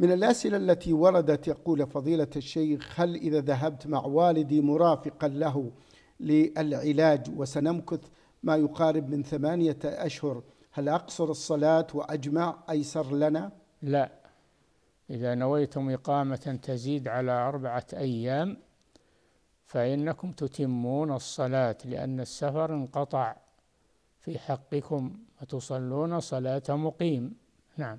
من الأسئلة التي وردت يقول فضيلة الشيخ هل إذا ذهبت مع والدي مرافقا له للعلاج وسنمكث ما يقارب من ثمانية أشهر هل أقصر الصلاة وأجمع أيسر لنا؟ لا إذا نويتم إقامة تزيد على أربعة أيام فإنكم تتمون الصلاة لأن السفر انقطع في حقكم وتصلون صلاة مقيم نعم